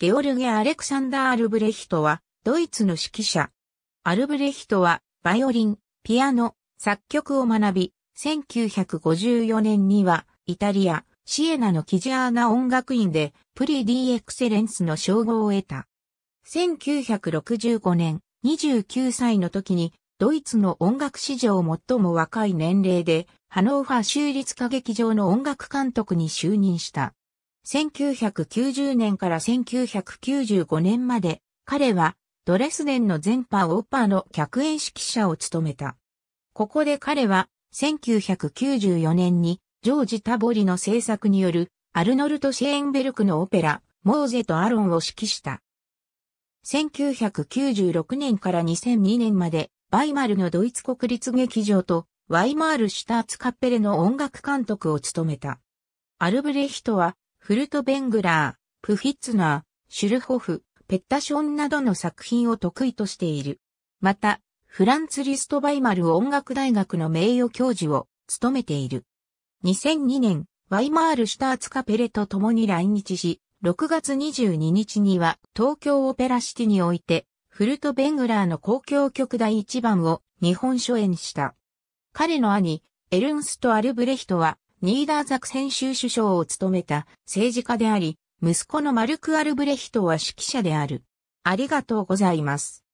ゲオルゲ・アレクサンダー・アルブレヒトは、ドイツの指揮者。アルブレヒトは、バイオリン、ピアノ、作曲を学び、1954年には、イタリア、シエナのキジアーナ音楽院で、プリディ・エクセレンスの称号を得た。1965年、29歳の時に、ドイツの音楽史上最も若い年齢で、ハノーファ州立歌劇場の音楽監督に就任した。1990年から1995年まで、彼はドレスデンの全パオッパーの客演指揮者を務めた。ここで彼は、1994年に、ジョージ・タボリの制作による、アルノルト・シェーンベルクのオペラ、モーゼとアロンを指揮した。1996年から2002年まで、バイマルのドイツ国立劇場と、ワイマール・シュターツ・カッペレの音楽監督を務めた。アルブレヒトは、フルトベングラー、プフィッツナー、シュルホフ、ペッタションなどの作品を得意としている。また、フランツ・リスト・バイマル音楽大学の名誉教授を務めている。2002年、ワイマール・シュターツ・カペレと共に来日し、6月22日には東京オペラシティにおいて、フルト・ベングラーの公共曲第1番を日本初演した。彼の兄、エルンスト・アルブレヒトはニーダーザクセン州首相を務めた政治家であり、息子のマルク・アルブレヒトは指揮者である。ありがとうございます。